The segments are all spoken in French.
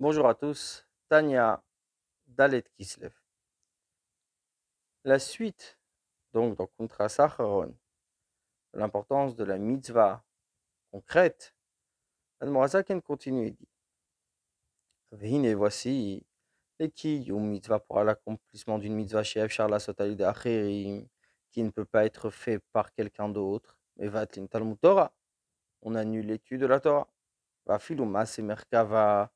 Bonjour à tous, Tania Dalet Kislev. La suite, donc, dans Kuntra Sacharon, l'importance de la mitzvah concrète, Admorazaken continue et dit Vine, voici, les qui, ou mitzvah pour l'accomplissement d'une mitzvah chez Charla Sotali de qui ne peut pas être fait par quelqu'un d'autre, mais Vatlin Talmud Torah, on annule l'étude de la Torah. Va Merkava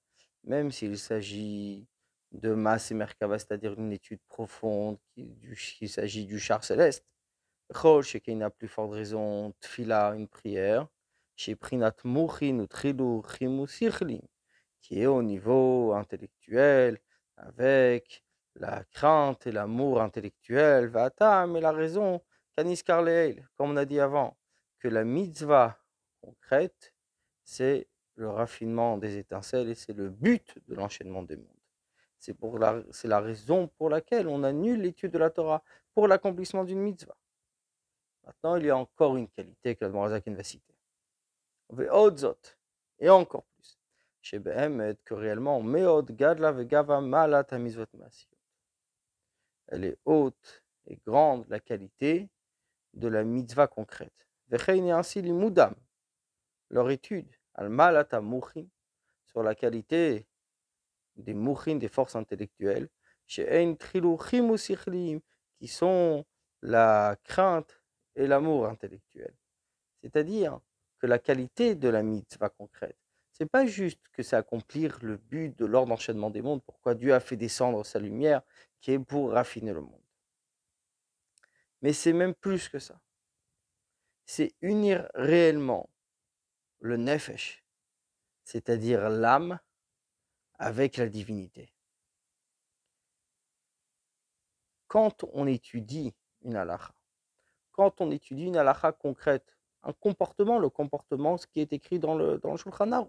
même s'il s'agit de masse et Merkava, c'est-à-dire une étude profonde, qu'il s'agit du char céleste, Rosh, n'a plus forte raison, Tfila, une prière, chez Mouchin ou qui est au niveau intellectuel, avec la crainte et l'amour intellectuel, Vata, mais la raison, Kanis Karleil, comme on a dit avant, que la mitzvah concrète, c'est le raffinement des étincelles et c'est le but de l'enchaînement des mondes. C'est la, la raison pour laquelle on annule l'étude de la Torah pour l'accomplissement d'une mitzvah. Maintenant, il y a encore une qualité que le va citer. Et encore plus. Chez est que réellement, Gadla Vegava Malat Elle est haute et grande la qualité de la mitzvah concrète. ainsi Leur étude al-malata sur la qualité des mouchin, des forces intellectuelles, chez qui sont la crainte et l'amour intellectuel. C'est-à-dire que la qualité de la va concrète, ce n'est pas juste que c'est accomplir le but de l'ordre d'enchaînement des mondes, pourquoi Dieu a fait descendre sa lumière, qui est pour raffiner le monde. Mais c'est même plus que ça. C'est unir réellement le nefesh, c'est-à-dire l'âme avec la divinité. Quand on étudie une halakha, quand on étudie une halakha concrète, un comportement, le comportement, ce qui est écrit dans le, dans le Shulchan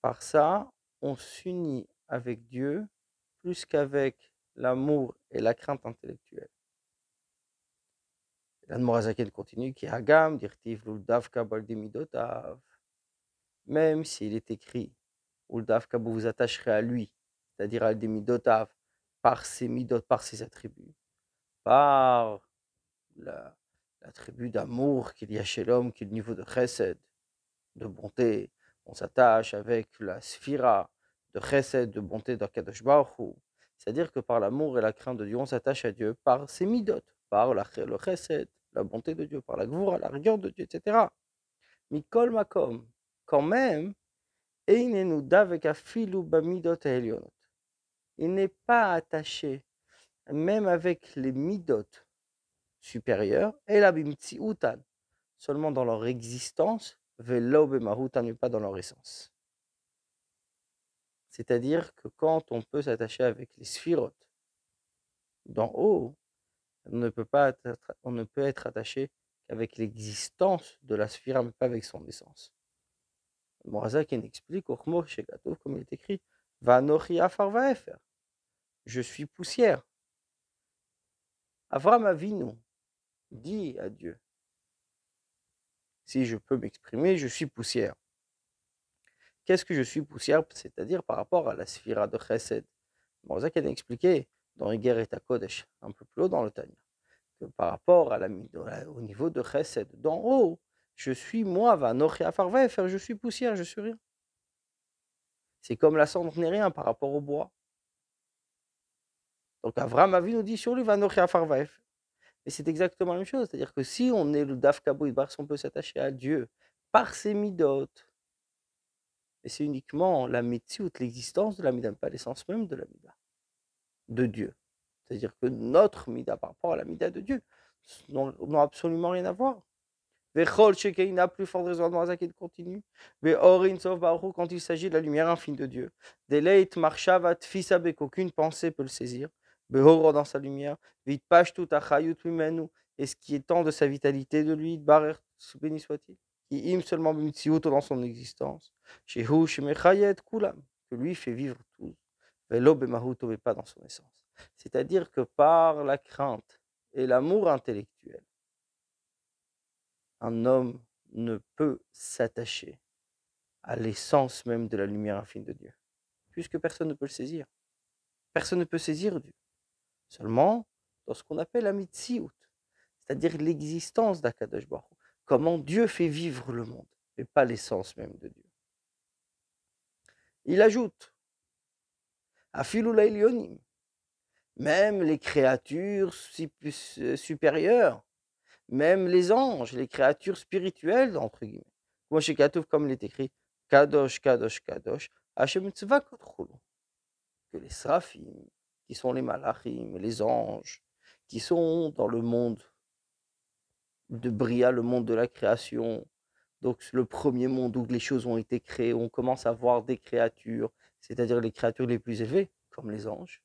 Par ça, on s'unit avec Dieu plus qu'avec l'amour et la crainte intellectuelle. L'Anmorazakel continue qui Hagam, Dirtiv, Luldavka, d'otav. Même s'il est écrit, Uldavka, vous vous attacherez à lui, c'est-à-dire à d'otav par ses midot, par ses attributs, par l'attribut d'amour qu'il y a chez l'homme, qui est le niveau de chesed, de bonté. On s'attache avec la sphira de chesed, de bonté d'Akadosh C'est-à-dire que par l'amour et la crainte de Dieu, on s'attache à Dieu par ses midotes par la, la bonté de Dieu, par la goura, la rigueur de Dieu, etc. Mikol makom, quand même, il n'est pas attaché, même avec les midot supérieures, et la seulement dans leur existence, mais pas dans leur essence. C'est-à-dire que quand on peut s'attacher avec les sphirotes, d'en haut, on ne peut pas être, on ne peut être attaché qu'avec l'existence de la sphère, mais pas avec son essence. Morazak explique comme il est écrit Je suis poussière. Avram non. dit à Dieu Si je peux m'exprimer, je suis poussière. Qu'est-ce que je suis poussière C'est-à-dire par rapport à la sphira de Chesed. Morazak a expliqué dans Iger à Kodesh, un peu plus haut dans le que par rapport à la, au niveau de Chesed, d'en haut, je suis moi, va Farvef, je suis poussière, je suis rien. C'est comme la cendre n'est rien par rapport au bois. Donc Avram Avi nous dit sur lui, va Farvef. Et c'est exactement la même chose. C'est-à-dire que si on est le Dafkabo si on peut s'attacher à Dieu par ses midotes. Et c'est uniquement la ou l'existence de la midah, pas l'essence même de la midah de Dieu. C'est-à-dire que notre mida par rapport à la mida de Dieu n'ont absolument rien à voir. Vechol Shekeina, plus fort raison de il continue. Veorin Sof quand il s'agit de la lumière infinie de Dieu. Deleit Marshavat Fisabe, aucune pensée peut le saisir. Behoro dans sa lumière. Vit Pash tout Achayut Mimenu, et ce qui est temps de sa vitalité de lui, Barer, béni soit-il. Qui im seulement Mitsiout dans son existence. ch'ehu Shemechayet Kulam, que lui fait vivre tous mais pas dans son essence. C'est-à-dire que par la crainte et l'amour intellectuel, un homme ne peut s'attacher à l'essence même de la lumière infime de Dieu, puisque personne ne peut le saisir. Personne ne peut saisir Dieu. Seulement, dans ce qu'on appelle la mitziout, c'est-à-dire l'existence d'Akadosh Baruch, comment Dieu fait vivre le monde, mais pas l'essence même de Dieu. Il ajoute même les créatures euh, supérieures, même les anges, les créatures spirituelles, entre guillemets. Moi, comme il est écrit, Kadosh, Kadosh, Kadosh, Que les sraphim, qui sont les Malachim, les anges, qui sont dans le monde de Bria, le monde de la création, donc le premier monde où les choses ont été créées, où on commence à voir des créatures, c'est-à-dire les créatures les plus élevées, comme les anges,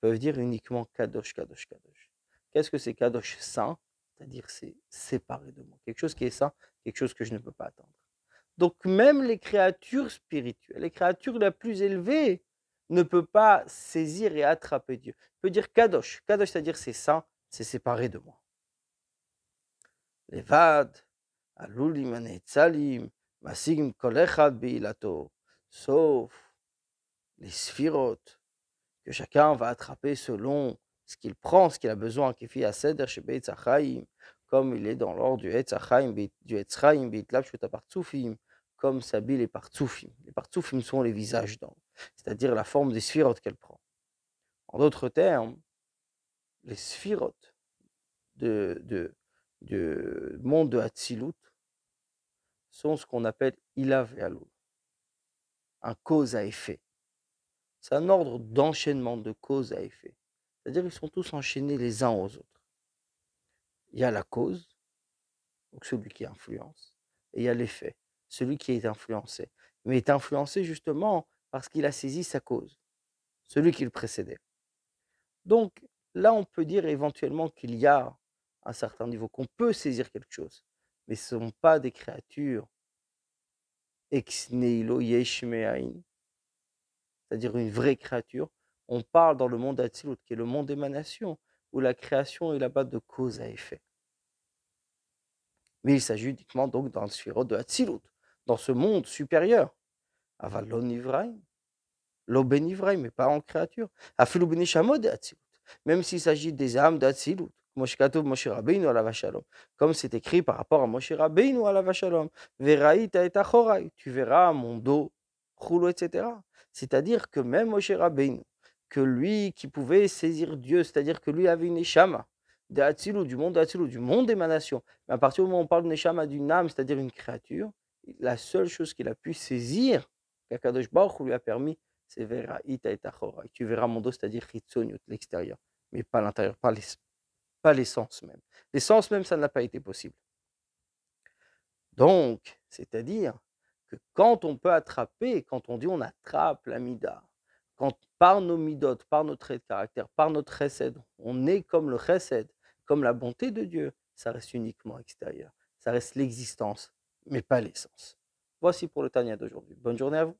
peuvent dire uniquement Kadosh, Kadosh, Kadosh. Qu'est-ce que c'est Kadosh saint C'est-à-dire c'est séparé de moi. Quelque chose qui est saint, quelque chose que je ne peux pas attendre. Donc même les créatures spirituelles, les créatures les plus élevées, ne peut pas saisir et attraper Dieu. peut dire Kadosh. Kadosh, c'est-à-dire c'est saint, c'est séparé de moi. Levad, Salim, masigim Kolechad, Bilato. Sauf les sphirotes, que chacun va attraper selon ce qu'il prend, ce qu'il a besoin, comme il est dans l'ordre du du comme et les Partsoufim. Les Partsoufim sont les visages d'or, c'est-à-dire la forme des sphirotes qu'elle prend. En d'autres termes, les sphirotes de, du monde de Hatzilut sont ce qu'on appelle ilav et alou, un cause à effet. C'est un ordre d'enchaînement de cause à effet. C'est-à-dire qu'ils sont tous enchaînés les uns aux autres. Il y a la cause, donc celui qui influence, et il y a l'effet, celui qui est influencé. Mais est influencé justement parce qu'il a saisi sa cause, celui qui le précédait. Donc là, on peut dire éventuellement qu'il y a un certain niveau, qu'on peut saisir quelque chose, mais ce ne sont pas des créatures ex nihilo yeshme c'est-à-dire une vraie créature. On parle dans le monde d'Atsilut, qui est le monde d'émanation, où la création est là-bas de cause à effet. Mais il s'agit uniquement donc dans le sphéro de Atsilut, dans ce monde supérieur. Avalon Ivraim, l'Oben Ivraim, mais pas en créature. Afilu de Atsilut, même s'il s'agit des âmes d'Hatzilut. Comme c'est écrit par rapport à Moshe Rabbeinu à Shalom. Vachalom, et Tu verras mon dos, etc. C'est-à-dire que même Moshe que lui qui pouvait saisir Dieu, c'est-à-dire que lui avait une échama, ou du monde ou du monde d'émanation. Mais à partir du moment où on parle d'une échama, d'une âme, c'est-à-dire une créature, la seule chose qu'il a pu saisir, qu'Akadosh Baruch lui a permis, c'est Vera Ita et tu verras mon dos, c'est-à-dire l'extérieur, mais pas l'intérieur, pas pas l'essence même. L'essence même, ça n'a pas été possible. Donc, c'est-à-dire quand on peut attraper, quand on dit on attrape l'amida, quand par nos midotes, par notre traits de caractère, par notre recède, on est comme le recède, comme la bonté de Dieu, ça reste uniquement extérieur. Ça reste l'existence, mais pas l'essence. Voici pour le Tania d'aujourd'hui. Bonne journée à vous.